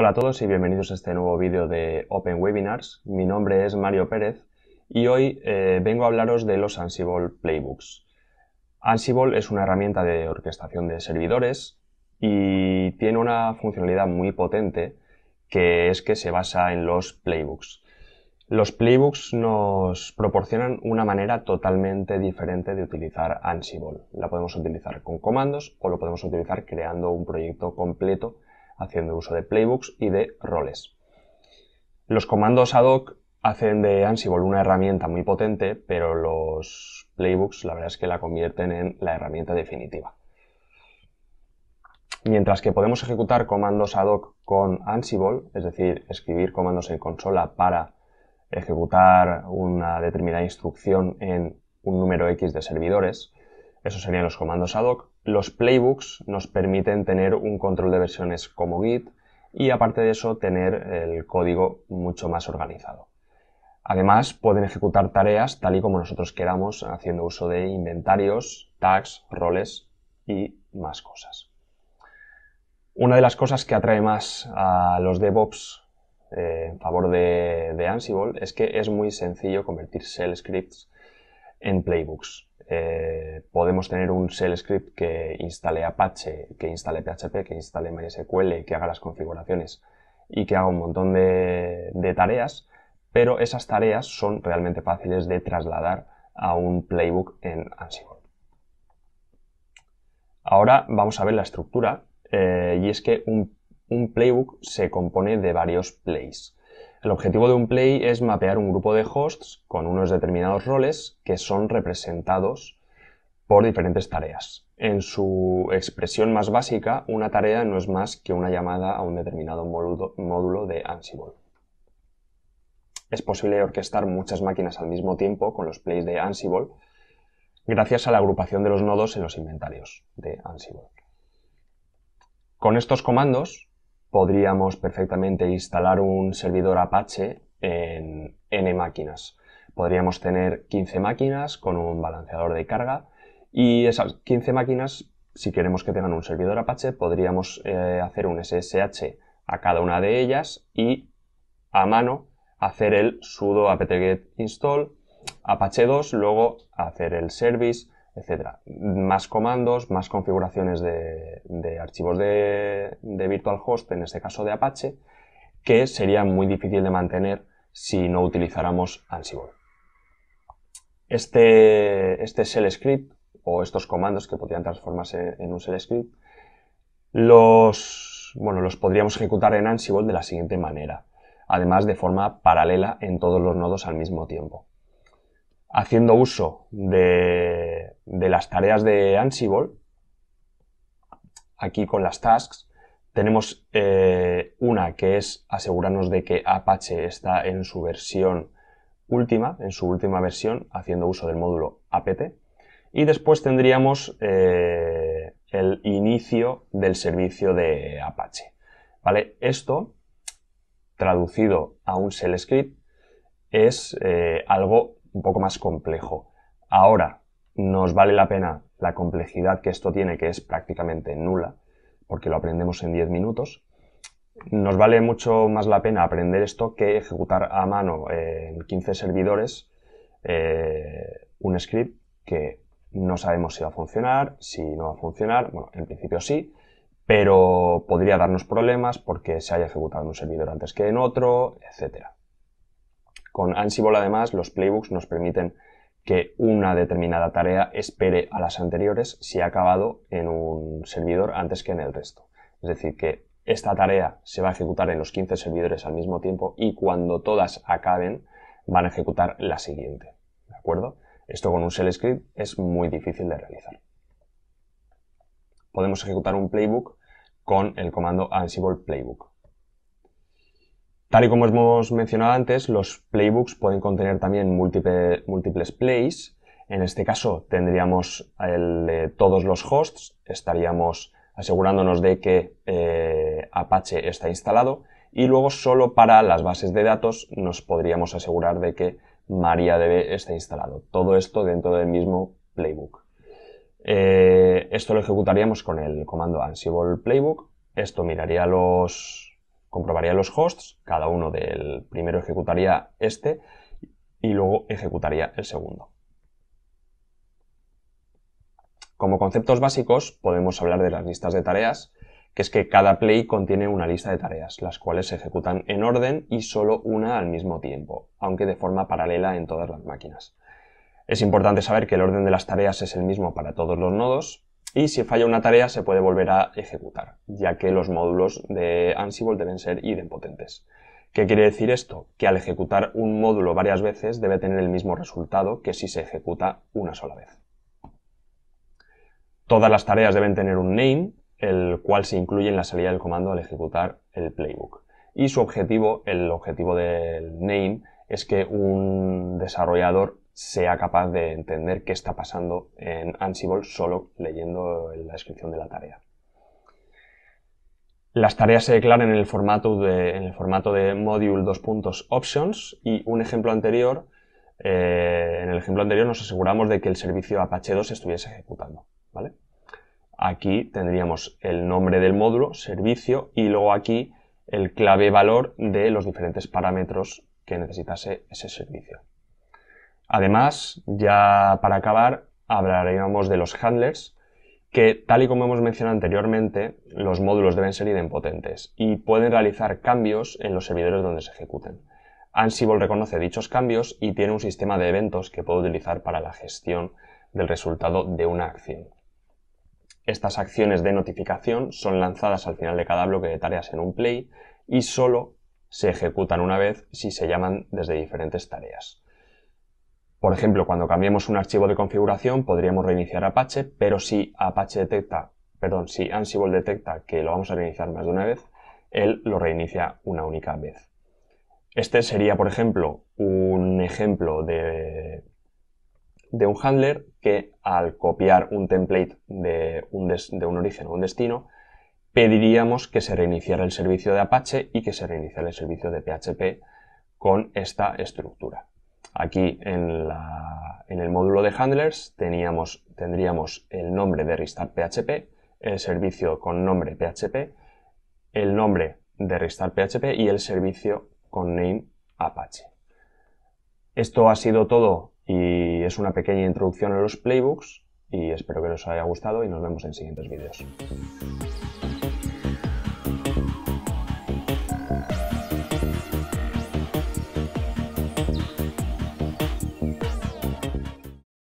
Hola a todos y bienvenidos a este nuevo vídeo de Open Webinars. Mi nombre es Mario Pérez y hoy eh, vengo a hablaros de los Ansible Playbooks. Ansible es una herramienta de orquestación de servidores y tiene una funcionalidad muy potente que es que se basa en los playbooks. Los playbooks nos proporcionan una manera totalmente diferente de utilizar Ansible. La podemos utilizar con comandos o lo podemos utilizar creando un proyecto completo haciendo uso de playbooks y de roles. Los comandos ad hoc hacen de Ansible una herramienta muy potente, pero los playbooks la verdad es que la convierten en la herramienta definitiva. Mientras que podemos ejecutar comandos ad hoc con Ansible, es decir, escribir comandos en consola para ejecutar una determinada instrucción en un número X de servidores, esos serían los comandos ad hoc. Los playbooks nos permiten tener un control de versiones como Git y aparte de eso tener el código mucho más organizado. Además, pueden ejecutar tareas tal y como nosotros queramos, haciendo uso de inventarios, tags, roles y más cosas. Una de las cosas que atrae más a los DevOps eh, en favor de, de Ansible es que es muy sencillo convertir shell scripts en playbooks. Eh, podemos tener un shell script que instale Apache, que instale PHP, que instale MySQL, que haga las configuraciones y que haga un montón de, tareas, pero esas tareas son realmente fáciles de trasladar a un playbook en Ansible. Ahora vamos a ver la estructura eh, y es que un, playbook se compone de varios plays. El objetivo de un play es mapear un grupo de hosts con unos determinados roles que son representados por diferentes tareas. En su expresión más básica, una tarea no es más que una llamada a un determinado módulo de Ansible. Es posible orquestar muchas máquinas al mismo tiempo con los plays de Ansible gracias a la agrupación de los nodos en los inventarios de Ansible. Con estos comandos podríamos perfectamente instalar un servidor Apache en N máquinas. Podríamos tener 15 máquinas con un balanceador de carga y esas 15 máquinas, si queremos que tengan un servidor Apache, podríamos eh, hacer un SSH a cada una de ellas y a mano hacer el sudo apt-get install apache 2, luego hacer el service, etcétera Más comandos, más configuraciones de, archivos de, de, Virtual Host, en este caso de Apache, que sería muy difícil de mantener si no utilizáramos Ansible. Este, este shell script o estos comandos que podrían transformarse en un shell script, los, bueno, los podríamos ejecutar en Ansible de la siguiente manera, además de forma paralela en todos los nodos al mismo tiempo haciendo uso de, de las tareas de Ansible, aquí con las tasks, tenemos eh, una que es asegurarnos de que Apache está en su versión última, en su última versión, haciendo uso del módulo apt. Y después tendríamos eh, el inicio del servicio de Apache. ¿Vale? Esto, traducido a un shell script, es eh, algo un poco más complejo. Ahora, nos vale la pena la complejidad que esto tiene, que es prácticamente nula, porque lo aprendemos en 10 minutos. Nos vale mucho más la pena aprender esto que ejecutar a mano eh, en 15 servidores eh, un script que no sabemos si va a funcionar, si no va a funcionar. Bueno, en principio sí, pero podría darnos problemas porque se haya ejecutado en un servidor antes que en otro, etc. Con Ansible, además, los playbooks nos permiten que una determinada tarea espere a las anteriores si ha acabado en un servidor antes que en el resto. Es decir, que esta tarea se va a ejecutar en los 15 servidores al mismo tiempo y cuando todas acaben van a ejecutar la siguiente. ¿De acuerdo? Esto con un shell script es muy difícil de realizar. Podemos ejecutar un playbook con el comando ansible playbook. Tal y como hemos mencionado antes, los playbooks pueden contener también múltiples plays. En este caso tendríamos todos los hosts, estaríamos asegurándonos de que eh, Apache está instalado y luego solo para las bases de datos nos podríamos asegurar de que MariaDB está instalado. Todo esto dentro del mismo playbook. Eh, esto lo ejecutaríamos con el comando Ansible Playbook. Esto miraría los, comprobaría los hosts, cada uno del primero ejecutaría este y luego ejecutaría el segundo. Como conceptos básicos podemos hablar de las listas de tareas, que es que cada play contiene una lista de tareas, las cuales se ejecutan en orden y solo una al mismo tiempo, aunque de forma paralela en todas las máquinas. Es importante saber que el orden de las tareas es el mismo para todos los nodos, y si falla una tarea se puede volver a ejecutar, ya que los módulos de Ansible deben ser idempotentes. ¿Qué quiere decir esto? Que al ejecutar un módulo varias veces debe tener el mismo resultado que si se ejecuta una sola vez. Todas las tareas deben tener un name, el cual se incluye en la salida del comando al ejecutar el playbook. Y su objetivo, el objetivo del name, es que un desarrollador sea capaz de entender qué está pasando en Ansible solo leyendo la descripción de la tarea. Las tareas se declaran en el formato de, en el formato de module 2.Options y un ejemplo anterior, eh, en el ejemplo anterior nos aseguramos de que el servicio Apache 2 estuviese ejecutando. ¿vale? Aquí tendríamos el nombre del módulo, servicio y luego aquí el clave valor de los diferentes parámetros que necesitase ese servicio. Además, ya para acabar, hablaremos de los handlers, que tal y como hemos mencionado anteriormente, los módulos deben ser idempotentes y pueden realizar cambios en los servidores donde se ejecuten. Ansible reconoce dichos cambios y tiene un sistema de eventos que puede utilizar para la gestión del resultado de una acción. Estas acciones de notificación son lanzadas al final de cada bloque de tareas en un play y solo se ejecutan una vez si se llaman desde diferentes tareas. Por ejemplo, cuando cambiemos un archivo de configuración podríamos reiniciar Apache, pero si Apache detecta, perdón, si Ansible detecta que lo vamos a reiniciar más de una vez, él lo reinicia una única vez. Este sería, por ejemplo, un ejemplo de, de un handler que al copiar un template de un, de un origen o un destino, pediríamos que se reiniciara el servicio de Apache y que se reiniciara el servicio de PHP con esta estructura. Aquí en, el módulo de handlers teníamos, tendríamos el nombre de restart el servicio con nombre PHP, el nombre de restart y el servicio con name Apache. Esto ha sido todo y es una pequeña introducción a los playbooks y espero que os haya gustado y nos vemos en siguientes vídeos.